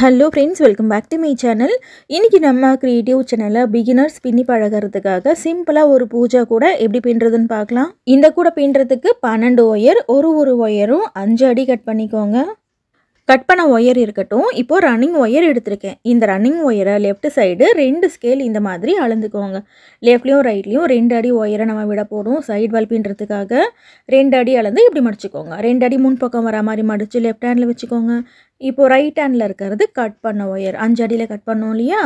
hello friends welcome back to my channel இன்றைக்கி நம்ம creative சேனலில் பிகினர்ஸ் பின்னி பழகிறதுக்காக சிம்பிளாக ஒரு பூஜை கூட எப்படி பின்னுறதுன்னு பார்க்கலாம் இந்த கூட பின்னுறதுக்கு பன்னெண்டு ஒயர் ஒரு ஒரு ஒயரும் அஞ்சு அடி கட் பண்ணிக்கோங்க கட் பண்ண ஒயர் இருக்கட்டும் இப்போது ரன்னிங் ஒயர் எடுத்திருக்கேன் இந்த ரன்னிங் ஒயரை லெஃப்ட் சைடு ரெண்டு ஸ்கேல் இந்த மாதிரி அளந்துக்கோங்க லெஃப்ட்லேயும் ரைட்லேயும் ரெண்டு அடி ஒயரை நம்ம விட போகிறோம் சைடு வல்பின்றதுக்காக ரெண்டு அடி அளந்து இப்படி மடிச்சுக்கோங்க ரெண்டு அடி முன் பக்கம் வர மாதிரி மடித்து லெஃப்ட் ஹேண்டில் வச்சுக்கோங்க இப்போது ரைட் ஹேண்டில் இருக்கிறது கட் பண்ண ஒயர் அஞ்சு அடியில் கட் பண்ணோம் இல்லையா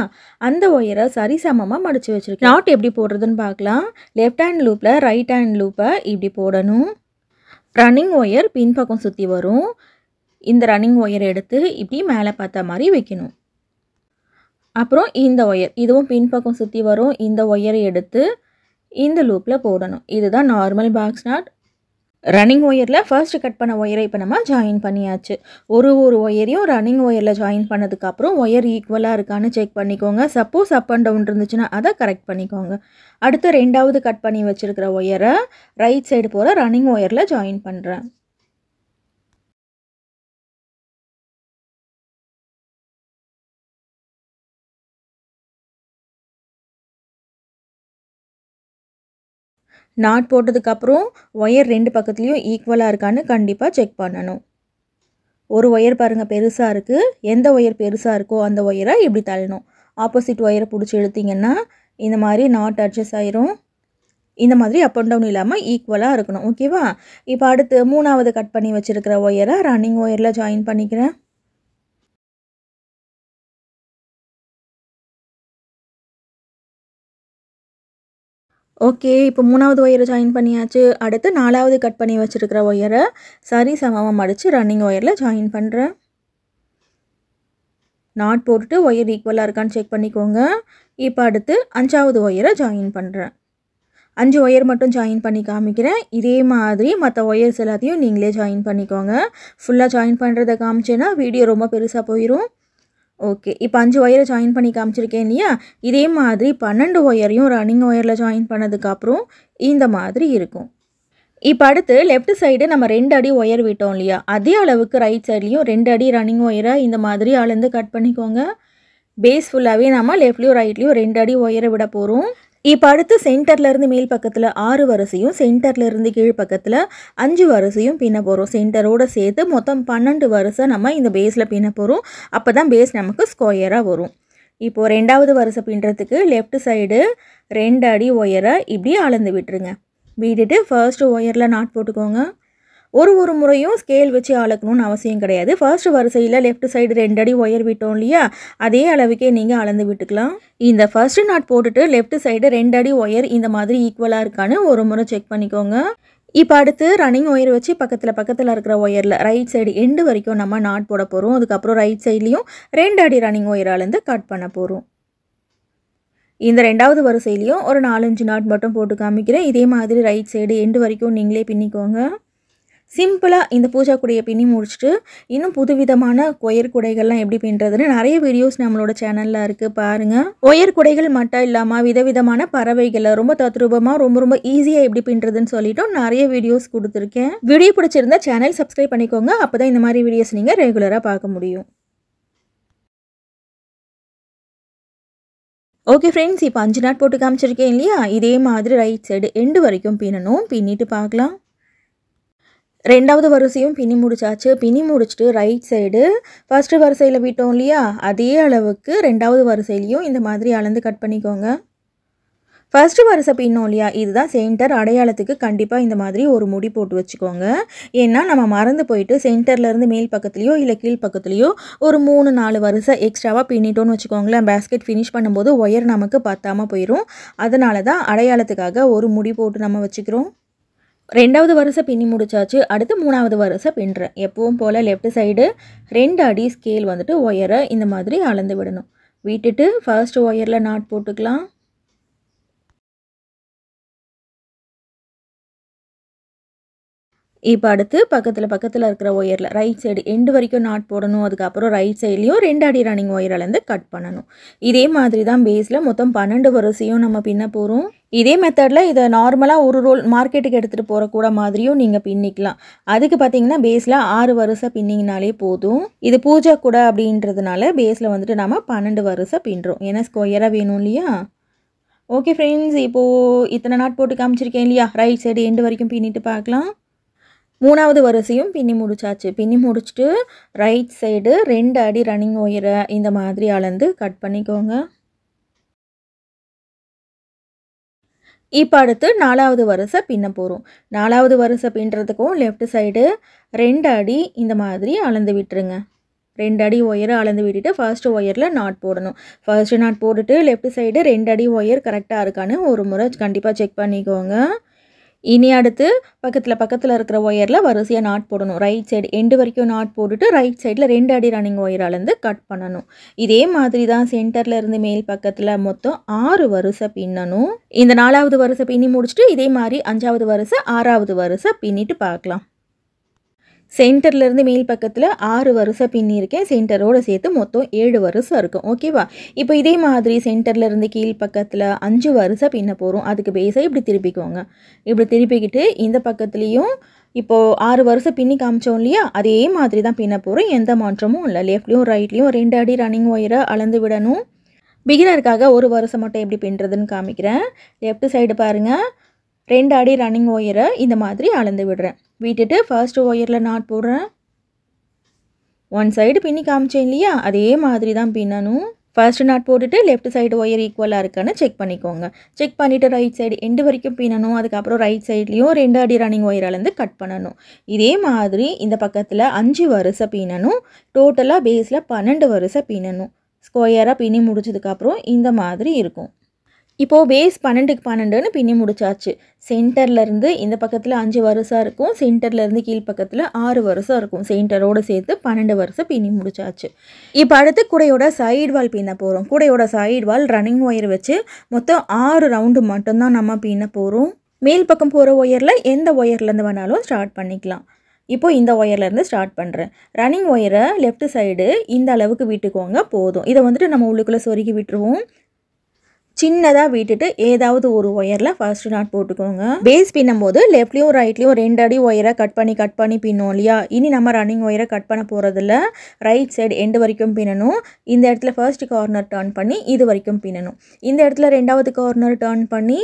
அந்த ஒயரை சரிசமமாக மடித்து வச்சுருக்கேன் நாட் எப்படி போடுறதுன்னு பார்க்கலாம் லெஃப்ட் ஹேண்ட் லூப்பில் ரைட் ஹேண்ட் லூப்பை இப்படி போடணும் ரன்னிங் ஒயர் பின்பக்கம் சுற்றி வரும் இந்த ரன்னிங் ஒயரை எடுத்து இப்படி மேலே பார்த்த மாதிரி வைக்கணும் அப்புறம் இந்த ஒயர் இதுவும் பின்பக்கம் சுற்றி வரும் இந்த ஒயரை எடுத்து இந்த லூப்பில் போடணும் இதுதான் நார்மல் பாக்ஸ் நாட் ரன்னிங் ஒயரில் ஃபர்ஸ்ட் கட் பண்ண ஒயரை இப்போ நம்ம ஜாயின் பண்ணியாச்சு ஒரு ஒரு ஒயரையும் ரன்னிங் ஒயரில் ஜாயின் பண்ணதுக்கப்புறம் ஒயர் ஈக்குவலாக இருக்கான்னு செக் பண்ணிக்கோங்க சப்போஸ் அப் அண்ட் டவுன் இருந்துச்சுன்னா அதை கரெக்ட் பண்ணிக்கோங்க அடுத்து ரெண்டாவது கட் பண்ணி வச்சுருக்கிற ஒயரை ரைட் சைடு போகிற ரன்னிங் ஒயரில் ஜாயின் பண்ணுறேன் நாட் போட்டதுக்கப்புறம் ஒயர் ரெண்டு பக்கத்துலேயும் ஈக்குவலாக இருக்கான்னு கண்டிப்பாக செக் பண்ணணும் ஒரு ஒயர் பாருங்கள் பெருசாக இருக்குது எந்த ஒயர் பெருசாக இருக்கோ அந்த ஒயரை இப்படி தள்ளணும் ஆப்போசிட் ஒயரை பிடிச்சி எடுத்திங்கன்னா இந்த மாதிரி நாட் அட்ஜஸ்ட் ஆயிரும் இந்த மாதிரி அப் அண்ட் டவுன் இல்லாமல் ஈக்குவலாக இருக்கணும் ஓகேவா இப்போ அடுத்து மூணாவது கட் பண்ணி வச்சுருக்கிற ஒயரை ரன்னிங் ஒயரில் ஜாயின் பண்ணிக்கிறேன் ஓகே இப்போ மூணாவது ஒயரை ஜாயின் பண்ணியாச்சு அடுத்து நாலாவது கட் பண்ணி வச்சுருக்கிற ஒயரை சரி சமமாக மடித்து ரன்னிங் ஒயரில் ஜாயின் பண்ணுறேன் நாட் போட்டு ஒயர் ஈக்குவலாக இருக்கான்னு செக் பண்ணிக்கோங்க இப்போ அடுத்து அஞ்சாவது ஒயரை ஜாயின் பண்ணுறேன் அஞ்சு ஒயர் மட்டும் ஜாயின் பண்ணி காமிக்கிறேன் இதே மாதிரி மற்ற ஒயர்ஸ் எல்லாத்தையும் நீங்களே ஜாயின் பண்ணிக்கோங்க ஃபுல்லாக ஜாயின் பண்ணுறதை காமிச்சேன்னா வீடியோ ரொம்ப பெருசாக போயிடும் ஓகே இப்போ அஞ்சு ஒயரை ஜாயின் பண்ணி காமிச்சிருக்கேன் இல்லையா இதே மாதிரி பன்னெண்டு ஒயரையும் ரன்னிங் ஒயரில் ஜாயின் பண்ணதுக்கப்புறம் இந்த மாதிரி இருக்கும் இப்போ அடுத்து லெஃப்ட் சைடு நம்ம ரெண்டு அடி ஒயர் விட்டோம் இல்லையா அதே அளவுக்கு ரைட் சைட்லேயும் ரெண்டு அடி ரன்னிங் ஒயரை இந்த மாதிரி அளந்து கட் பண்ணிக்கோங்க பேஸ் ஃபுல்லாகவே நம்ம லெஃப்ட்லேயும் ரைட்லேயும் ரெண்டு அடி ஒயரை விட போகிறோம் இப்போ அடுத்து சென்டர்லேருந்து மேல் பக்கத்தில் ஆறு வரிசையும் சென்டர்லேருந்து கீழ் பக்கத்தில் அஞ்சு வரிசையும் பின்ன போகிறோம் சென்டரோடு சேர்த்து மொத்தம் பன்னெண்டு வரிசை நம்ம இந்த பேஸில் பின்ன போகிறோம் அப்போ தான் பேஸ் நமக்கு ஸ்கொயராக வரும் இப்போது ரெண்டாவது வரிசை பின்னுறதுக்கு லெஃப்ட் சைடு ரெண்டு அடி ஒயரை இப்படி அளந்து விட்டுருங்க விட்டுட்டு ஃபர்ஸ்ட் ஒயரில் நாட் போட்டுக்கோங்க ஒரு ஒரு முறையும் ஸ்கேல் வச்சு அளக்கணும்னு அவசியம் கிடையாது ஃபர்ஸ்ட் வரிசையில் லெஃப்ட் சைடு ரெண்டு அடி ஒயர் விட்டோம் இல்லையா அதே அளவுக்கே நீங்கள் அளந்து விட்டுக்கலாம் இந்த ஃபர்ஸ்ட் நாட் போட்டுட்டு லெஃப்ட் சைடு ரெண்டு அடி ஒயர் இந்த மாதிரி ஈக்குவலாக இருக்கான்னு ஒரு முறை செக் பண்ணிக்கோங்க இப்போ அடுத்து ரன்னிங் ஒயர் வச்சு பக்கத்தில் பக்கத்தில் இருக்கிற ஒயரில் ரைட் சைடு எண்டு வரைக்கும் நம்ம நாட் போட போகிறோம் அதுக்கப்புறம் ரைட் சைட்லேயும் ரெண்டு அடி ரன்னிங் ஒயராலேருந்து கட் பண்ண போகிறோம் இந்த ரெண்டாவது வரிசையிலையும் ஒரு நாலஞ்சு நாட் மட்டும் போட்டு காமிக்கிறேன் இதே மாதிரி ரைட் சைடு எண்டு வரைக்கும் நீங்களே பின்னிக்கோங்க சிம்பிளாக இந்த பூஜா குடையை பின்னி முடிச்சுட்டு இன்னும் புதுவிதமான கொயர் குடைகள்லாம் எப்படி பின்னுறதுன்னு நிறைய வீடியோஸ் நம்மளோட சேனலில் இருக்குது பாருங்கள் ஒயர் குடைகள் மட்டும் இல்லாமல் விதவிதமான பறவைகளை ரொம்ப தத்ரூபமாக ரொம்ப ரொம்ப ஈஸியாக எப்படி பின்னுறதுன்னு சொல்லிவிட்டு நிறைய வீடியோஸ் கொடுத்துருக்கேன் வீடியோ பிடிச்சிருந்தா சேனல் சப்ஸ்கிரைப் பண்ணிக்கோங்க அப்போ தான் இந்த மாதிரி வீடியோஸ் நீங்கள் ரெகுலராக பார்க்க முடியும் ஓகே ஃப்ரெண்ட்ஸ் இப்போ அஞ்சு நாட் போட்டு காமிச்சிருக்கேன் இல்லையா இதே மாதிரி ரைட் சைடு எண்டு வரைக்கும் பின்னணும் பின்னிட்டு பார்க்கலாம் ரெண்டாவது வரிசையும் பின்னி முடிச்சாச்சு பின்னி முடிச்சுட்டு ரைட் சைடு ஃபஸ்ட்டு வரிசையில் விட்டோம் இல்லையா அதே அளவுக்கு ரெண்டாவது வரிசையிலையும் இந்த மாதிரி அளந்து கட் பண்ணிக்கோங்க ஃபஸ்ட்டு வரிசை பின்னோம் இல்லையா இதுதான் சென்டர் அடையாளத்துக்கு கண்டிப்பாக இந்த மாதிரி ஒரு முடி போட்டு வச்சுக்கோங்க ஏன்னா நம்ம மறந்து போயிட்டு சென்டர்லேருந்து மேல் பக்கத்துலேயோ இல்லை கீழ் பக்கத்துலேயோ ஒரு மூணு நாலு வரிசை எக்ஸ்ட்ராவாக பின்னிட்டோன்னு வச்சுக்கோங்களேன் பேஸ்கெட் ஃபினிஷ் பண்ணும்போது ஒயர் நமக்கு பத்தாமல் போயிடும் அதனால தான் அடையாளத்துக்காக ஒரு முடி போட்டு நம்ம வச்சுக்கிறோம் ரெண்டாவது வரிசை பின்னி முடிச்சாச்சு அடுத்து மூணாவது வரிசை பின்னுறேன் எப்பவும் போல் லெஃப்ட் சைடு ரெண்டு அடி ஸ்கேல் வந்துட்டு ஒயரை இந்த மாதிரி அளந்து விடணும் விட்டுட்டு ஃபர்ஸ்ட் ஒயரில் நாட் போட்டுக்கலாம் இப்போ அடுத்து பக்கத்தில் பக்கத்தில் இருக்கிற ஒயரில் ரைட் சைடு எண்டு வரைக்கும் நாட் போடணும் அதுக்கப்புறம் ரைட் சைட்லேயும் ரெண்டு அடி ரன்னிங் ஒயரிலேருந்து கட் பண்ணணும் இதே மாதிரி தான் பேஸில் மொத்தம் பன்னெண்டு வரிசையும் நம்ம பின்ன போகிறோம் இதே மெத்தடில் இதை நார்மலாக ஒரு ரோல் மார்க்கெட்டுக்கு எடுத்துகிட்டு போகிற கூட மாதிரியும் நீங்கள் பின்னிக்கலாம் அதுக்கு பார்த்தீங்கன்னா பேஸில் ஆறு வருஷம் பின்னிங்கனாலே போதும் இது பூஜை கூட அப்படின்றதுனால பேஸில் வந்துட்டு நாம் பன்னெண்டு வருஷம் பின்னுறோம் ஏன்னா ஸ்கொயராக வேணும் இல்லையா ஓகே ஃப்ரெண்ட்ஸ் இப்போது இத்தனை நாட் போட்டு காமிச்சிருக்கேன் இல்லையா ரைட் சைடு எண்டு வரைக்கும் பின்னிட்டு பார்க்கலாம் மூணாவது வரிசையும் பின்னி முடிச்சாச்சு பின்னி முடிச்சுட்டு ரைட் சைடு ரெண்டு அடி ரன்னிங் ஒயரை இந்த மாதிரி அளந்து கட் பண்ணிக்கோங்க இப்போ அடுத்து நாலாவது வரிசை பின்ன போகிறோம் நாலாவது வரிசை பின்னுறதுக்கும் லெஃப்ட் சைடு ரெண்டு அடி இந்த மாதிரி அளந்து விட்டுருங்க ரெண்டு அடி ஒயரை அளந்து விட்டுட்டு ஃபர்ஸ்ட் ஒயரில் நாட் போடணும் ஃபர்ஸ்ட் நாட் போட்டுட்டு லெஃப்ட் சைடு ரெண்டு அடி ஒயர் கரெக்டாக இருக்கான்னு ஒரு முறை கண்டிப்பாக செக் பண்ணிக்கோங்க இனி அடுத்து பக்கத்தில் பக்கத்தில் இருக்கிற ஒயரில் வரிசையாக நாட் போடணும் ரைட் சைடு எண்டு வரைக்கும் நாட் போட்டுட்டு ரைட் சைடில் ரெண்டு அடி ரன்னிங் ஒயராலேருந்து கட் பண்ணணும் இதே மாதிரி தான் சென்டரில் இருந்து மேல் பக்கத்தில் மொத்தம் ஆறு வருஷம் பின்னணும் இந்த நாலாவது வருஷம் பின்னி முடிச்சுட்டு இதே மாதிரி அஞ்சாவது வருஷம் ஆறாவது வருஷம் பின்னிட்டு பார்க்கலாம் சென்டர்லேருந்து மேல் பக்கத்தில் ஆறு வருஷம் பின்னிருக்கேன் சென்டரோடு சேர்த்து மொத்தம் ஏழு வருஷம் இருக்கும் ஓகேவா இப்போ இதே மாதிரி சென்டர்லேருந்து கீழ் பக்கத்தில் அஞ்சு வருஷம் பின்ன போகிறோம் அதுக்கு பேஸாக இப்படி திருப்பிக்குவோங்க இப்படி திருப்பிக்கிட்டு இந்த பக்கத்துலேயும் இப்போது ஆறு வருஷம் பின்னி காமிச்சோம் இல்லையா அதே மாதிரி தான் பின்ன போகிறோம் எந்த மாற்றமும் இல்லை லெஃப்ட்லேயும் ரைட்லேயும் ரெண்டு அடி ரன்னிங் ஒயரை அளந்து விடணும் பிகினருக்காக ஒரு வருஷம் மட்டும் எப்படி பின்னுறதுன்னு காமிக்கிறேன் லெஃப்ட் சைடு பாருங்கள் ரெண்டு அடி ரன்னிங் ஒயரை இந்த மாதிரி அளந்து விடுறேன் விட்டுட்டு ஃபர்ஸ்ட் ஒயரில் நாட் போடுறேன் ஒன் சைடு பின்னி காமிச்சேன் இல்லையா அதே மாதிரி தான் பின்னணும் ஃபர்ஸ்ட் நாட் போட்டுட்டு லெஃப்ட் சைடு ஒயர் ஈக்குவலாக இருக்கான்னு செக் பண்ணிக்கோங்க செக் பண்ணிவிட்டு ரைட் சைடு எண்டு வரைக்கும் பின்னணும் அதுக்கப்புறம் ரைட் சைட்லேயும் ரெண்டு அடி ரன்னிங் ஒயர் அளந்து கட் பண்ணணும் இதே மாதிரி இந்த பக்கத்தில் அஞ்சு வருஷம் பின்னணும் டோட்டலாக பேஸில் பன்னெண்டு வருஷம் பின்னணும் ஸ்கொயராக பின்னி முடிச்சதுக்கப்புறம் இந்த மாதிரி இருக்கும் இப்போது பேஸ் பன்னெண்டுக்கு பன்னெண்டுன்னு பின்னி முடிச்சாச்சு சென்டர்லேருந்து இந்த பக்கத்தில் அஞ்சு வருஷம் இருக்கும் சென்டர்லேருந்து கீழ் பக்கத்தில் ஆறு வருஷம் இருக்கும் சென்டரோடு சேர்த்து பன்னெண்டு வருஷம் பின்னி முடிச்சாச்சு இப்போ அடுத்து கூடையோட சைடு வால் பின்ன போகிறோம் கூடையோட சைடு வால் ரன்னிங் ஒயர் வச்சு மொத்தம் ஆறு ரவுண்டு மட்டும்தான் நம்ம பின்ன போகிறோம் மேல் பக்கம் போகிற ஒயரில் எந்த ஒயர்லேருந்து வேணாலும் ஸ்டார்ட் பண்ணிக்கலாம் இப்போ இந்த ஒயர்லேருந்து ஸ்டார்ட் பண்ணுறேன் ரன்னிங் ஒயரை லெஃப்ட் சைடு இந்த அளவுக்கு விட்டுக்கோங்க போதும் இதை வந்துட்டு நம்ம உள்ளுக்குள்ளே சொருகி விட்டுருவோம் சின்னதாக விட்டுட்டு ஏதாவது ஒரு ஒயரில் ஃபர்ஸ்ட் நாட் போட்டுக்கோங்க பேஸ் பின்னும்போது லெஃப்ட்லையும் ரைட்லையும் ரெண்டு அடி ஒயரை கட் பண்ணி கட் பண்ணி பின்னோம் இல்லையா இனி நம்ம ரன்னிங் ஒயரை கட் பண்ண போகிறதில்ல ரைட் சைடு எண்டு வரைக்கும் பின்னணும் இந்த இடத்துல ஃபர்ஸ்ட் கார்னர் டர்ன் பண்ணி இது வரைக்கும் பின்னணும் இந்த இடத்துல ரெண்டாவது கார்னர் டர்ன் பண்ணி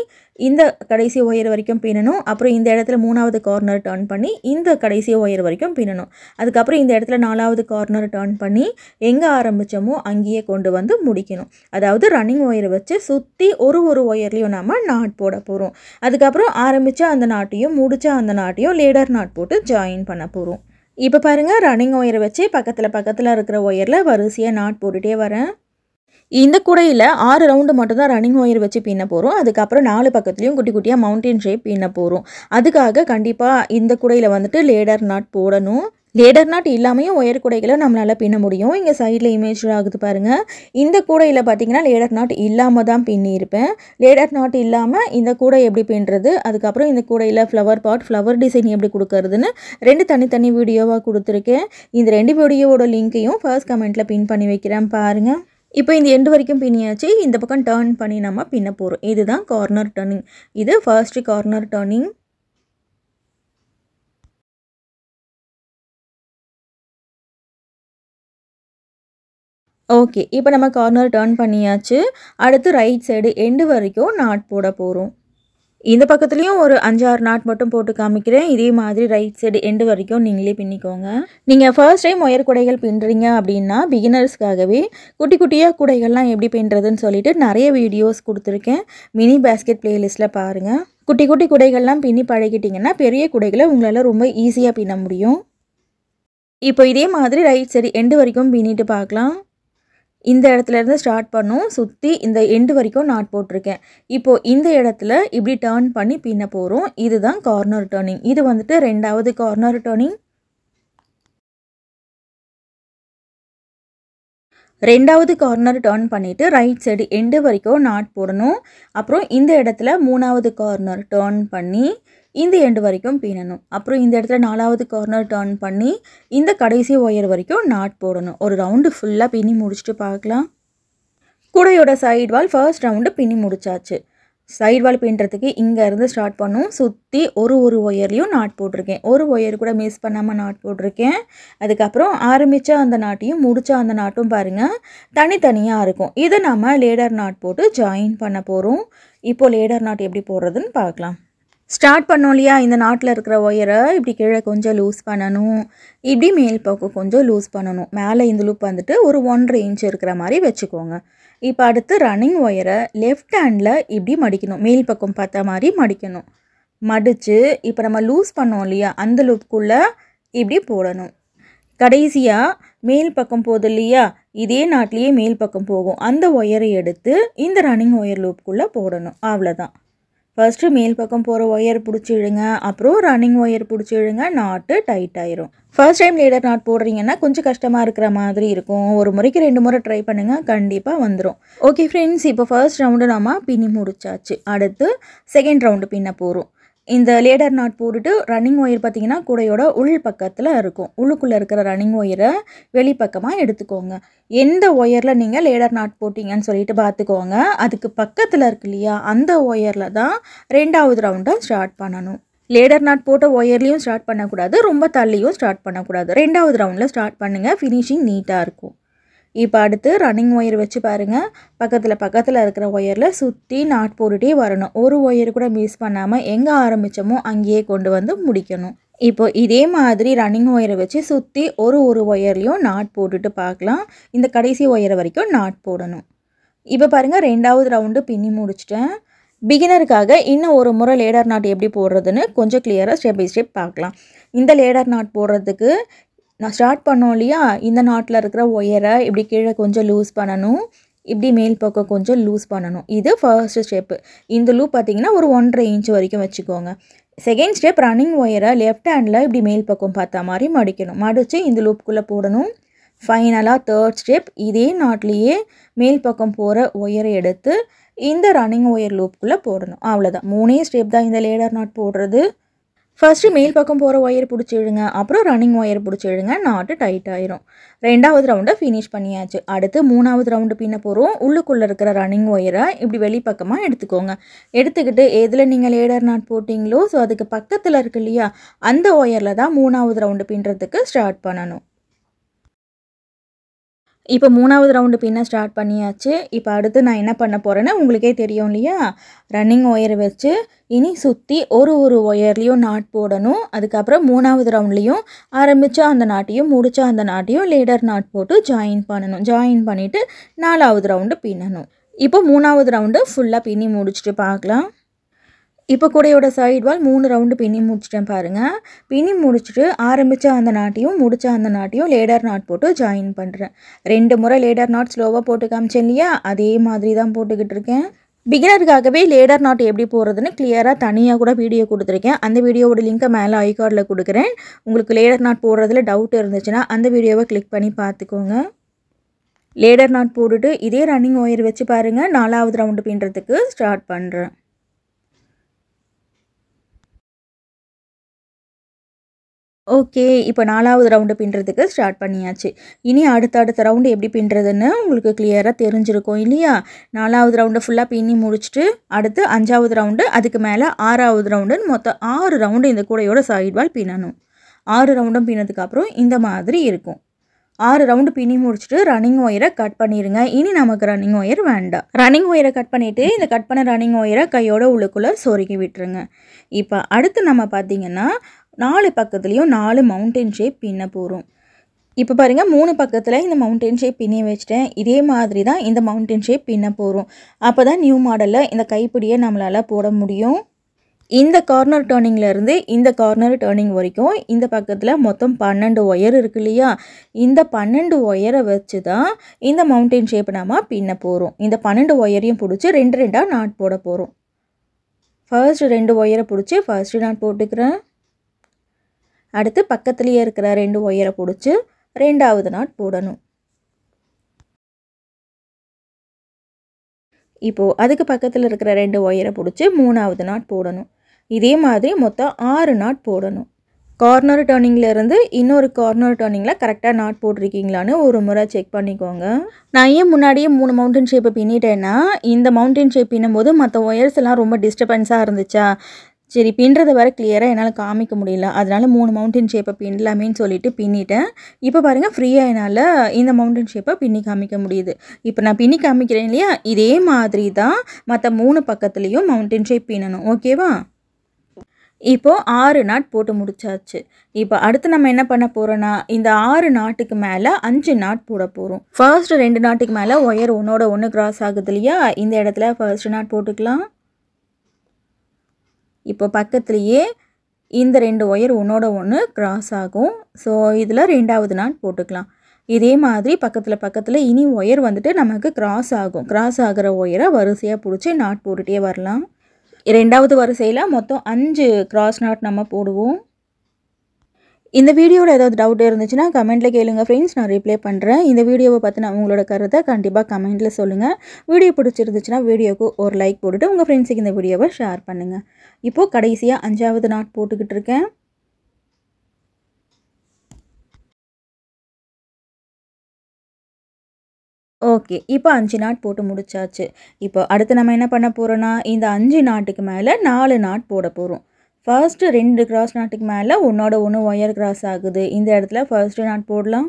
இந்த கடைசி ஒயர் வரைக்கும் பின்னணும் அப்புறம் இந்த இடத்துல மூணாவது கார்னர் டர்ன் பண்ணி இந்த கடைசி ஒயர் வரைக்கும் பின்னணும் அதுக்கப்புறம் இந்த இடத்துல நாலாவது கார்னர் டர்ன் பண்ணி எங்கே ஆரம்பித்தோமோ அங்கேயே கொண்டு வந்து முடிக்கணும் அதாவது ரன்னிங் ஒயரை வச்சு சுற்றி ஒரு ஒரு ஒயர்லேயும் நாம் நாட் போட போகிறோம் அதுக்கப்புறம் ஆரம்பித்தா அந்த நாட்டையும் முடித்தா அந்த நாட்டையும் லேடர் நாட் போட்டு ஜாயின் பண்ண போகிறோம் இப்போ பாருங்கள் ரன்னிங் ஒயரை வச்சு பக்கத்தில் பக்கத்தில் இருக்கிற ஒயரில் வரிசையாக நாட் போட்டுகிட்டே வரேன் இந்த கூடையில் ஆறு ரவுண்டு மட்டும்தான் ரன்னிங் ஒயர் வச்சு பின்ன போகிறோம் அதுக்கப்புறம் நாலு பக்கத்துலேயும் குட்டி குட்டியாக மவுண்டைன் ஷேப் பின்ன போகிறோம் அதுக்காக கண்டிப்பாக இந்த கூடையில் வந்துட்டு லேடர் நாட் போடணும் லேடர் நாட் இல்லாமையும் ஒயர் கூடைகளை நம்மளால் பின்ன முடியும் இங்கே சைடில் இமேஜ் ஆகுது பாருங்கள் இந்த கூடையில் பார்த்தீங்கன்னா லேடர் நாட் இல்லாமல் தான் பின்னியிருப்பேன் லேடர் நாட் இல்லாமல் இந்த கூடை எப்படி பின்னுறது அதுக்கப்புறம் இந்த கூடையில் ஃப்ளவர் பாட் ஃப்ளவர் டிசைன் எப்படி கொடுக்கறதுன்னு ரெண்டு தனித்தனி வீடியோவாக கொடுத்துருக்கேன் இந்த ரெண்டு வீடியோவோட லிங்க்கையும் ஃபர்ஸ்ட் கமெண்ட்டில் பின் பண்ணி வைக்கிறேன் பாருங்கள் இப்போ இந்த எண்டு வரைக்கும் பின்னியாச்சு இந்த பக்கம் டேர்ன் பண்ணி நம்ம பின்ன போகிறோம் இதுதான் கார்னர் டர்னிங் இது ஃபர்ஸ்ட் கார்னர் டர்னிங் ஓகே இப்போ நம்ம கார்னர் டேர்ன் பண்ணியாச்சு அடுத்து ரைட் சைடு எண்டு வரைக்கும் நாட் போட போகிறோம் இந்த பக்கத்துலேயும் ஒரு அஞ்சாறு நாட் மட்டும் போட்டு காமிக்கிறேன் இதே மாதிரி ரைட் சைடு எண்டு வரைக்கும் நீங்களே பின்னிக்கோங்க நீங்கள் ஃபர்ஸ்ட் டைம் ஒயர் குடைகள் பின்னுறீங்க அப்படின்னா பிகினர்ஸ்க்காகவே குட்டி குட்டியாக குடைகள்லாம் எப்படி பின்னுறதுன்னு சொல்லிட்டு நிறைய வீடியோஸ் கொடுத்துருக்கேன் மினி பேஸ்கெட் பிளேலிஸ்ட்டில் பாருங்கள் குட்டி குட்டி குடைகள்லாம் பின்னி பழகிட்டிங்கன்னா பெரிய குடைகளை உங்களால் ரொம்ப ஈஸியாக பின்ன முடியும் இப்போ இதே மாதிரி ரைட் சைடு எண்டு வரைக்கும் பின்னிட்டு பார்க்கலாம் இந்த இடத்துலேருந்து ஸ்டார்ட் பண்ணும் சுற்றி இந்த எண்டு வரைக்கும் நாட் போட்டிருக்கேன் இப்போது இந்த இடத்துல இப்படி டேர்ன் பண்ணி பின்ன போகிறோம் இதுதான் கார்னர் டேர்னிங் இது வந்துட்டு ரெண்டாவது கார்னர் டேர்னிங் ரெண்டாவது கார்னர் டேர்ன் பண்ணிவிட்டு ரைட் சைடு எண்டு வரைக்கும் நாட் போடணும் அப்புறம் இந்த இடத்துல மூணாவது கார்னர் டேர்ன் பண்ணி இந்த எண்டு வரைக்கும் பீனணும் அப்புறம் இந்த இடத்துல நாலாவது கார்னர் டேர்ன் பண்ணி இந்த கடைசி ஒயர் வரைக்கும் நாட் போடணும் ஒரு ரவுண்டு ஃபுல்லாக பின்னி முடிச்சுட்டு பார்க்கலாம் கூடையோட சைட் வால் ஃபர்ஸ்ட் ரவுண்டு பின்னி முடிச்சாச்சு சைட் வால் பின்னுறதுக்கு இங்கேருந்து ஸ்டார்ட் பண்ணும் சுற்றி ஒரு ஒரு ஒயர்லேயும் நாட் போட்டிருக்கேன் ஒரு ஒயர் கூட மிஸ் பண்ணாமல் நாட் போட்டிருக்கேன் அதுக்கப்புறம் ஆரம்பித்த அந்த நாட்டையும் முடித்த அந்த நாட்டும் பாருங்கள் தனித்தனியாக இருக்கும் இதை நம்ம லேடர் நாட் போட்டு ஜாயின் பண்ண போகிறோம் இப்போது லேடர் நாட் எப்படி போடுறதுன்னு பார்க்கலாம் ஸ்டார்ட் பண்ணோம் இல்லையா இந்த நாட்டில் இருக்கிற ஒயரை இப்படி கீழே கொஞ்சம் லூஸ் பண்ணணும் இப்படி மேல் பக்கம் கொஞ்சம் லூஸ் பண்ணணும் மேலே இந்த லூப் வந்துட்டு ஒரு ஒன்றரை இன்ச் இருக்கிற மாதிரி வச்சுக்கோங்க இப்போ அடுத்து ரன்னிங் ஒயரை லெஃப்ட் ஹேண்டில் இப்படி மடிக்கணும் மேல் பக்கம் பார்த்த மாதிரி மடிக்கணும் மடித்து இப்போ நம்ம லூஸ் பண்ணோம் இல்லையா அந்த லூப்புக்குள்ளே இப்படி போடணும் கடைசியாக மேல் பக்கம் போகுது இல்லையா இதே நாட்டிலேயே மேல் பக்கம் போகும் அந்த ஒயரை எடுத்து இந்த ரன்னிங் ஒயர் லூப்புக்குள்ளே போடணும் அவ்வளோதான் ஃபஸ்ட்டு மேல் பக்கம் போகிற ஒயர் பிடிச்சிடுங்க அப்புறம் ரன்னிங் ஒயர் பிடிச்சிடுங்க நாட்டு டைட் ஆயிரும் ஃபர்ஸ்ட் டைம் லீடர் நாட் போடுறீங்கன்னா கொஞ்சம் கஷ்டமாக இருக்கிற மாதிரி இருக்கும் ஒரு முறைக்கு ரெண்டு முறை ட்ரை பண்ணுங்கள் கண்டிப்பாக வந்துடும் ஓகே ஃப்ரெண்ட்ஸ் இப்போ ஃபர்ஸ்ட் ரவுண்டு நம்ம பின்னி முடிச்சாச்சு அடுத்து செகண்ட் ரவுண்டு பின்ன போகிறோம் இந்த லேடர் நாட் போட்டுட்டு ரன்னிங் ஒயர் பார்த்திங்கன்னா கூடையோட உள் பக்கத்தில் இருக்கும் உள்ளுக்குள்ளே இருக்கிற ரன்னிங் ஒயரை வெளிப்பக்கமாக எடுத்துக்கோங்க எந்த ஒயரில் நீங்கள் லேடர் நாட் போட்டிங்கன்னு சொல்லிட்டு பார்த்துக்கோங்க அதுக்கு பக்கத்தில் இருக்கு இல்லையா அந்த ஒயரில் தான் ரெண்டாவது ரவுண்டை ஸ்டார்ட் பண்ணணும் லேடர் நாட் போட்ட ஒயர்லேயும் ஸ்டார்ட் பண்ணக்கூடாது ரொம்ப தள்ளியும் ஸ்டார்ட் பண்ணக்கூடாது ரெண்டாவது ரவுண்டில் ஸ்டார்ட் பண்ணுங்கள் ஃபினிஷிங் நீட்டாக இருக்கும் இப்போ அடுத்து ரன்னிங் ஒயர் வச்சு பாருங்கள் பக்கத்தில் பக்கத்தில் இருக்கிற ஒயரில் சுற்றி நாட் போட்டுகிட்டே வரணும் ஒரு ஒயர் கூட மிஸ் பண்ணாமல் எங்கே ஆரம்பித்தோமோ அங்கேயே கொண்டு வந்து முடிக்கணும் இப்போ இதே மாதிரி ரன்னிங் ஒயரை வச்சு சுற்றி ஒரு ஒரு ஒயர்லேயும் நாட் போட்டுட்டு பார்க்கலாம் இந்த கடைசி ஒயரை வரைக்கும் நாட் போடணும் இப்போ பாருங்கள் ரெண்டாவது ரவுண்டு பின்னி முடிச்சிட்டேன் பிகினருக்காக இன்னும் ஒரு முறை லேடர் நாட் எப்படி போடுறதுன்னு கொஞ்சம் கிளியராக ஸ்டெப் பை ஸ்டெப் பார்க்கலாம் இந்த லேடர் நாட் போடுறதுக்கு நான் ஸ்டார்ட் பண்ணோம் இல்லையா இந்த நாட்டில் இருக்கிற ஒயரை இப்படி கீழே கொஞ்சம் லூஸ் பண்ணணும் இப்படி மேல் பக்கம் கொஞ்சம் லூஸ் பண்ணணும் இது ஃபர்ஸ்ட் ஸ்டெப்பு இந்த லூப் பார்த்திங்கன்னா ஒரு ஒன்றரை இன்ச் வரைக்கும் வச்சுக்கோங்க செகண்ட் ஸ்டெப் ரன்னிங் ஒயரை லெஃப்ட் ஹேண்டில் இப்படி மேல் பக்கம் பார்த்தா மாதிரி மடிக்கணும் மடித்து இந்த லூப்புக்குள்ளே போடணும் ஃபைனலாக தேர்ட் ஸ்டெப் இதே நாட்லேயே மேல் பக்கம் போகிற ஒயரை எடுத்து இந்த ரன்னிங் ஒயர் லூப்புக்குள்ளே போடணும் அவ்வளோதான் மூணே ஸ்டெப் தான் இந்த லேடர் நாட் போடுறது ஃபஸ்ட்டு மேல் பக்கம் போகிற ஒயர் பிடிச்சி அப்புறம் ரன்னிங் ஒயர் பிடிச்சி நாட்டு டைட் ஆயிரும் ரெண்டாவது ரவுண்டை ஃபினிஷ் பண்ணியாச்சு அடுத்து மூணாவது ரவுண்டு பின்ன போகிறோம் உள்ளுக்குள்ளே இருக்கிற ரன்னிங் ஒயரை இப்படி வெளிப்பக்கமாக எடுத்துக்கோங்க எடுத்துக்கிட்டு எதில் நீங்கள் லேடர் நாட் போட்டிங்களோ ஸோ அதுக்கு பக்கத்தில் இருக்கு இல்லையா அந்த ஒயரில் தான் மூணாவது ரவுண்டு பின்னுறதுக்கு ஸ்டார்ட் பண்ணணும் இப்போ மூணாவது ரவுண்டு பின்ன ஸ்டார்ட் பண்ணியாச்சு இப்போ அடுத்து நான் என்ன பண்ண போகிறேன்னா உங்களுக்கே தெரியும் இல்லையா ரன்னிங் ஒயரை வச்சு இனி சுற்றி ஒரு ஒரு ஒயர்லேயும் நாட் போடணும் அதுக்கப்புறம் மூணாவது ரவுண்ட்லேயும் ஆரம்பித்தா அந்த நாட்டையும் முடித்தா அந்த நாட்டையும் லீடர் நாட் போட்டு ஜாயின் பண்ணணும் ஜாயின் பண்ணிவிட்டு நாலாவது ரவுண்டு பின்னணும் இப்போ மூணாவது ரவுண்டு ஃபுல்லாக பின்னி முடிச்சுட்டு பார்க்கலாம் இப்போ கூடையோட சைடு வால் மூணு ரவுண்டு பின்னி முடிச்சிட்டேன் பாருங்கள் பின்னி முடிச்சுட்டு ஆரம்பித்த அந்த நாட்டையும் முடித்த அந்த நாட்டையும் லேடர் நாட் போட்டு ஜாயின் பண்ணுறேன் ரெண்டு முறை லேடர் நாட் ஸ்லோவாக போட்டு காமிச்சேன் இல்லையா அதே மாதிரி தான் போட்டுக்கிட்டு இருக்கேன் பிகினருக்காகவே லேடர் நாட் எப்படி போகிறதுன்னு கிளியராக தனியாக கூட வீடியோ கொடுத்துருக்கேன் அந்த வீடியோவோட லிங்க்கை மேலே ஐகார்டில் கொடுக்குறேன் உங்களுக்கு லேடர் நாட் போடுறதுல டவுட் இருந்துச்சுன்னா அந்த வீடியோவை கிளிக் பண்ணி பார்த்துக்கோங்க லேடர் நாட் போட்டுட்டு இதே ரன்னிங் ஒயர் வச்சு பாருங்கள் நாலாவது ரவுண்டு பின்னுறதுக்கு ஸ்டார்ட் பண்ணுறேன் ஓகே இப்போ நாலாவது ரவுண்டு பின்னுறதுக்கு ஸ்டார்ட் பண்ணியாச்சு இனி அடுத்த அடுத்த ரவுண்டு எப்படி பின்னுறதுன்னு உங்களுக்கு கிளியராக தெரிஞ்சிருக்கும் இல்லையா நாலாவது ரவுண்டு ஃபுல்லாக பின்னி முடிச்சுட்டு அடுத்து அஞ்சாவது ரவுண்டு அதுக்கு மேலே ஆறாவது ரவுண்டுன்னு மொத்தம் ஆறு ரவுண்டு இந்த கூடையோட சைட் வால் பின்னணும் ஆறு ரவுண்டும் பின்னதுக்கப்புறம் இந்த மாதிரி இருக்கும் ஆறு ரவுண்டு பின்னி முடிச்சுட்டு ரன்னிங் ஒயரை கட் பண்ணிடுங்க இனி நமக்கு ரன்னிங் ஒயர் வேண்டாம் ரன்னிங் ஒயரை கட் பண்ணிவிட்டு இந்த கட் பண்ண ரன்னிங் ஒயரை கையோட உள்ளுக்குள்ளே சொருக்கி விட்டுருங்க இப்போ அடுத்து நம்ம பார்த்திங்கன்னா நாலு பக்கத்துலேயும் நாலு மவுண்டன் ஷேப் பின்ன போகிறோம் இப்போ பாருங்கள் மூணு பக்கத்தில் இந்த மவுண்டன் ஷேப் பின்னி வச்சுட்டேன் இதே மாதிரி தான் இந்த மவுண்டன் ஷேப் பின்ன போகிறோம் அப்போ தான் நியூ மாடலில் இந்த கைப்பிடியை நம்மளால் போட முடியும் இந்த கார்னர் டேர்னிங்லேருந்து இந்த கார்னர் டேர்னிங் வரைக்கும் இந்த பக்கத்தில் மொத்தம் பன்னெண்டு ஒயர் இருக்கு இல்லையா இந்த பன்னெண்டு ஒயரை வச்சு தான் இந்த மவுண்டன் ஷேப் நாம் பின்ன போகிறோம் இந்த பன்னெண்டு ஒயரையும் பிடிச்சி ரெண்டு ரெண்டாக நாட் போட போகிறோம் ஃபர்ஸ்ட் ரெண்டு ஒயரை பிடிச்சி ஃபர்ஸ்ட் நாட் போட்டுக்கிறேன் அடுத்து பக்கத்துலேயே இருக்கிற ரெண்டு ஒயரை பிடிச்சி ரெண்டாவது நாட் போடணும் இப்போது அதுக்கு பக்கத்தில் இருக்கிற ரெண்டு ஒயரை பிடிச்சி மூணாவது நாட் போடணும் இதே மாதிரி மொத்தம் ஆறு நாட் போடணும் கார்னர் டர்னிங்லேருந்து இன்னொரு கார்னர் டர்னிங்கில் கரெக்டாக நாட் போட்டிருக்கீங்களான்னு ஒரு முறை செக் பண்ணிக்கோங்க நான் ஏன் முன்னாடியே மூணு மவுண்டன் ஷேப்பை பின்னிட்டேன்னா இந்த மவுண்டன் ஷேப் பின்னும்போது மற்ற ஒயர்ஸ் எல்லாம் ரொம்ப டிஸ்டர்பன்ஸாக இருந்துச்சா சரி பின்னுறது வர கிளியராக என்னால் காமிக்க முடியல அதனால் மூணு மவுண்டன் ஷேப்பை பின்னலாமேன்னு சொல்லிவிட்டு பின்னிட்டேன் இப்போ பாருங்கள் ஃப்ரீயாக என்னால் இந்த மவுண்டன் ஷேப்பை பின்னி காமிக்க முடியுது இப்போ நான் பின்னி காமிக்கிறேன் இல்லையா இதே மாதிரி தான் மற்ற மூணு பக்கத்துலேயும் மவுண்டன் ஷேப் பின்னணும் ஓகேவா இப்போது ஆறு நாட் போட்டு முடிச்சாச்சு இப்போ அடுத்து நம்ம என்ன பண்ண போகிறோன்னா இந்த ஆறு நாட்டுக்கு மேலே அஞ்சு நாட் போட போகிறோம் ஃபர்ஸ்ட் ரெண்டு நாட்டுக்கு மேலே ஒயர் ஒன்றோட ஒன்று கிராஸ் ஆகுது இல்லையா இந்த இடத்துல ஃபர்ஸ்ட் நாட் போட்டுக்கலாம் இப்போ பக்கத்துலேயே இந்த ரெண்டு ஒயர் ஒன்றோட ஒன்று க்ராஸ் ஆகும் ஸோ இதில் ரெண்டாவது நாட் போட்டுக்கலாம் இதே மாதிரி பக்கத்தில் பக்கத்தில் இனி ஒயர் வந்துட்டு நமக்கு க்ராஸ் ஆகும் க்ராஸ் ஆகிற ஒயரை வரிசையாக பிடிச்சி நாட் போட்டுகிட்டே வரலாம் ரெண்டாவது வரிசையில் மொத்தம் அஞ்சு க்ராஸ் நாட் நம்ம போடுவோம் இந்த வீடியோவில் ஏதாவது டவுட் இருந்துச்சுன்னா கமெண்ட்டில் கேளுங்கள் ஃப்ரெண்ட்ஸ் நான் ரிப்ளை பண்ணுறேன் இந்த வீடியோவை நான் உங்களோட கருத்தை கண்டிப்பாக கமெண்ட்டில் சொல்லுங்கள் வீடியோ பிடிச்சிருந்துச்சுன்னா வீடியோக்கு ஒரு லைக் போட்டுட்டு உங்கள் ஃப்ரெண்ட்ஸுக்கு இந்த வீடியோவை ஷேர் பண்ணுங்கள் இப்போது கடைசியாக அஞ்சாவது நாட் போட்டுக்கிட்டு இருக்கேன் ஓகே இப்போ அஞ்சு நாட் போட்டு முடிச்சாச்சு இப்போ அடுத்து நம்ம என்ன பண்ண போகிறோன்னா இந்த அஞ்சு நாட்டுக்கு மேலே நாலு நாட் போட போகிறோம் ஃபர்ஸ்ட்டு ரெண்டு கிராஸ் நாட்டுக்கு மேலே ஒன்றோட ஒன்று ஒயர் கிராஸ் ஆகுது இந்த இடத்துல ஃபர்ஸ்ட்டு நாட் போடலாம்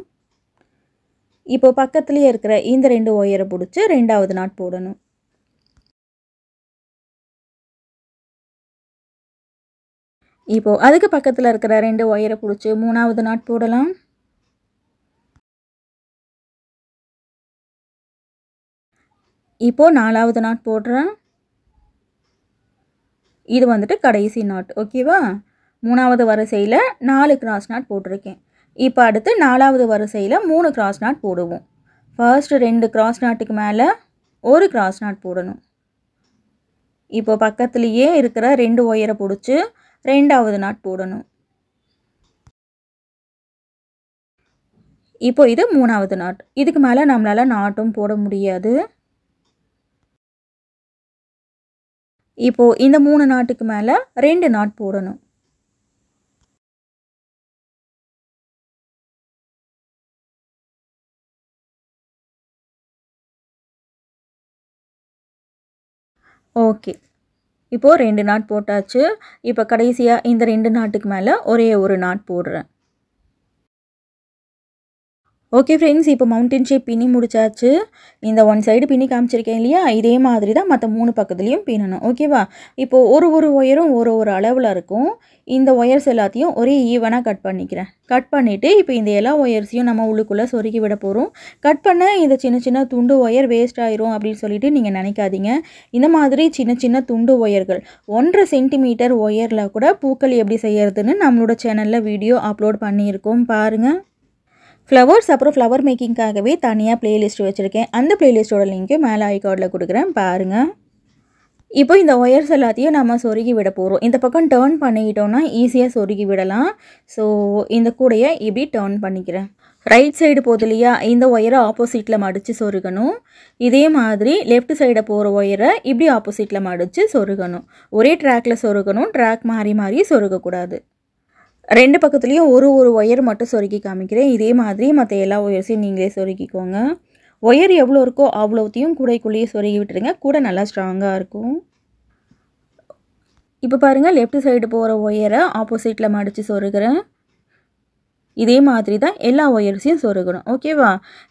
இப்போ பக்கத்துலேயே இருக்கிற இந்த ரெண்டு ஒயரை பிடிச்சி ரெண்டாவது நாட் போடணும் இப்போது அதுக்கு பக்கத்தில் இருக்கிற ரெண்டு ஒயரை பிடிச்சி மூணாவது நாட் போடலாம் இப்போது நாலாவது நாட் போடுறேன் இது வந்துட்டு கடைசி நாட் ஓகேவா மூணாவது வரிசையில் நாலு கிராஸ் நாட் போட்டிருக்கேன் இப்போ அடுத்து நாலாவது வரிசையில் மூணு கிராஸ் நாட் போடுவோம் ஃபர்ஸ்ட் ரெண்டு கிராஸ் நாட்டுக்கு மேலே ஒரு கிராஸ் நாட் போடணும் இப்போ பக்கத்துலேயே இருக்கிற ரெண்டு ஒயரை பிடிச்சி ரெண்டாவது நாட் போடணும் இப்போ இது மூணாவது நாட் இதுக்கு மேலே நம்மளால் நாட்டும் போட முடியாது இப்போது இந்த மூணு நாட்டுக்கு மேலே ரெண்டு நாட் போடணும் ஓகே இப்போது ரெண்டு நாட் போட்டாச்சு இப்போ கடைசியாக இந்த ரெண்டு நாட்டுக்கு மேலே ஒரே ஒரு நாட் போடுறேன் ஓகே ஃப்ரெண்ட்ஸ் இப்போ மவுண்டன் ஷேப் பின்னி முடிச்சாச்சு இந்த ஒன் சைடு பின்னி காமிச்சிருக்கேன் இல்லையா இதே மாதிரி தான் மற்ற மூணு பக்கத்துலேயும் பின்னணும் ஓகேவா இப்போது ஒரு ஒரு ஒயரும் ஒரு ஒரு அளவில் இருக்கும் இந்த ஒயர்ஸ் எல்லாத்தையும் ஒரே ஈவனாக கட் பண்ணிக்கிறேன் கட் பண்ணிவிட்டு இப்போ இந்த எல்லா ஒயர்ஸையும் நம்ம உள்ளுக்குள்ளே சொருக்கி விட போகிறோம் கட் பண்ண இந்த சின்ன சின்ன துண்டு ஒயர் வேஸ்ட் ஆயிரும் அப்படின்னு சொல்லிட்டு நீங்கள் நினைக்காதீங்க இந்த மாதிரி சின்ன சின்ன துண்டு ஒயர்கள் ஒன்றரை சென்டிமீட்டர் ஒயரில் கூட பூக்கள் எப்படி செய்கிறதுன்னு நம்மளோட சேனலில் வீடியோ அப்லோட் பண்ணியிருக்கோம் பாருங்கள் ஃப்ளவர்ஸ் அப்புறம் ஃப்ளவர் மேக்கிங்காகவே தனியாக ப்ளேலிஸ்ட் வச்சுருக்கேன் அந்த ப்ளேலிஸ்ட்டோட லிங்க்கு மேலே ஐகார்டில் கொடுக்குறேன் பாருங்கள் இப்போ இந்த ஒயர்ஸ் எல்லாத்தையும் நம்ம சொருகி விட போகிறோம் இந்த பக்கம் டேர்ன் பண்ணிக்கிட்டோன்னா ஈஸியாக சொருகி விடலாம் ஸோ இந்த கூடையை இப்படி டேர்ன் பண்ணிக்கிறேன் ரைட் சைடு போகுது இல்லையா இந்த ஒயரை ஆப்போசிட்டில் மடித்து சொருகணும் இதே மாதிரி லெஃப்ட் சைடை போகிற ஒயரை இப்படி ஆப்போசிட்டில் மடித்து சொருகணும் ஒரே ட்ராக்கில் சொருகணும் ட்ராக் மாறி மாறி சொருகக்கூடாது ரெண்டு பக்கத்துலேயும் ஒரு ஒரு ஒயர் மட்டும் சொருக்கி காமிக்கிறேன் இதே மாதிரி மற்ற எல்லா ஒயர்ஸையும் நீங்களே சொருக்கிக்கோங்க ஒயர் எவ்வளோ இருக்கோ அவ்வளோத்தையும் கூடைக்குள்ளேயே சொருகி விட்டுருங்க கூட நல்லா ஸ்ட்ராங்காக இருக்கும் இப்போ பாருங்கள் லெஃப்ட் சைடு போகிற ஒயரை ஆப்போசிட்டில் மடித்து சொருகிறேன் இதே மாதிரி தான் எல்லா ஒயர்ஸையும் சொருகணும் ஓகேவா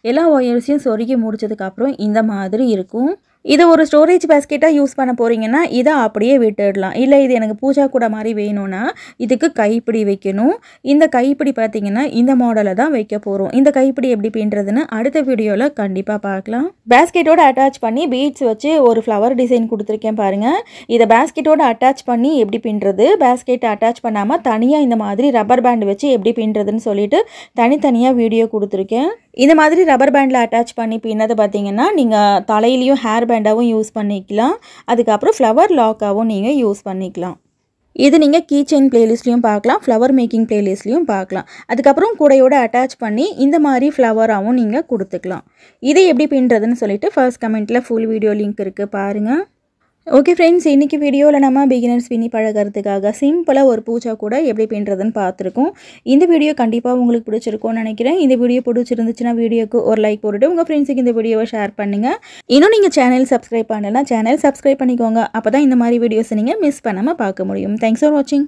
எல்லா ஒயர்ஸையும் சொருகி முடித்ததுக்கப்புறம் இந்த மாதிரி இருக்கும் இது ஒரு ஸ்டோரேஜ் பேஸ்கெட்டாக யூஸ் பண்ண போகிறீங்கன்னா இதை அப்படியே விட்டுடலாம் இல்லை இது எனக்கு பூஜா கூட மாதிரி வேணும்னா இதுக்கு கைப்பிடி வைக்கணும் இந்த கைப்பிடி பார்த்தீங்கன்னா இந்த மாடலை தான் வைக்க போகிறோம் இந்த கைப்பிடி எப்படி பின்னுறதுன்னு அடுத்த வீடியோவில் கண்டிப்பாக பார்க்கலாம் பேஸ்கெட்டோடு அட்டாச் பண்ணி பீட்ஸ் வச்சு ஒரு ஃப்ளவர் டிசைன் கொடுத்துருக்கேன் பாருங்கள் இதை பேஸ்கெட்டோடு அட்டாச் பண்ணி எப்படி பின்னுறது பேஸ்கெட்டை அட்டாச் பண்ணாமல் தனியாக இந்த மாதிரி ரப்பர் பேண்ட் வச்சு எப்படி பின்னுறதுன்னு சொல்லிட்டு தனித்தனியாக வீடியோ கொடுத்துருக்கேன் இந்த மாதிரி ரப்பர் பேண்டில் அட்டாச் பண்ணி பின்னது பார்த்தீங்கன்னா நீங்கள் தலையிலையும் ஹேர் பேண்டாகவும் யூஸ் பண்ணிக்கலாம் அதுக்கப்புறம் ஃப்ளவர் லாக்காகவும் நீங்கள் யூஸ் பண்ணிக்கலாம் இது நீங்கள் கீச்சன் பிளேலிஸ்ட்லையும் பார்க்கலாம் ஃப்ளவர் மேக்கிங் பிளேலிஸ்ட்லையும் பார்க்கலாம் அதுக்கப்புறம் கூடையோடு அட்டாச் பண்ணி இந்த மாதிரி ஃப்ளவராகவும் நீங்கள் கொடுத்துக்கலாம் இதை எப்படி பின்னுறதுன்னு சொல்லிவிட்டு ஃபர்ஸ்ட் கமெண்ட்டில் ஃபுல் வீடியோ லிங்க் இருக்குது பாருங்கள் ஓகே ஃப்ரெண்ட்ஸ் இன்றைக்கி வீடியோவில் நம்ம பிகினர்ஸ் பின்னி பழகிறதுக்காக சிம்பிளாக ஒரு பூஜா கூட எப்படி பின்னுறதுன்னு பார்த்துருக்கோம் இந்த வீடியோ கண்டிப்பாக உங்களுக்கு பிடிச்சிருக்கும்னு நினைக்கிறேன் இந்த வீடியோ பிடிச்சிருந்துச்சுன்னா வீடியோக்கு ஒரு லைக் போட்டுட்டு உங்கள் ஃப்ரெண்ட்ஸுக்கு இந்த வீடியோவை ஷேர் பண்ணுங்கள் இன்னும் நீங்கள் சேனல் சப்ஸ்கிரைப் பண்ணலாம் சேனல் சப்ஸ்கிரைப் பண்ணிக்கோங்க அப்போ தான் இந்த மாதிரி வீடியோஸை நீங்கள் மிஸ் பண்ணாமல் பார்க்க முடியும் தேங்க்ஸ் ஃபார் வாட்சிங்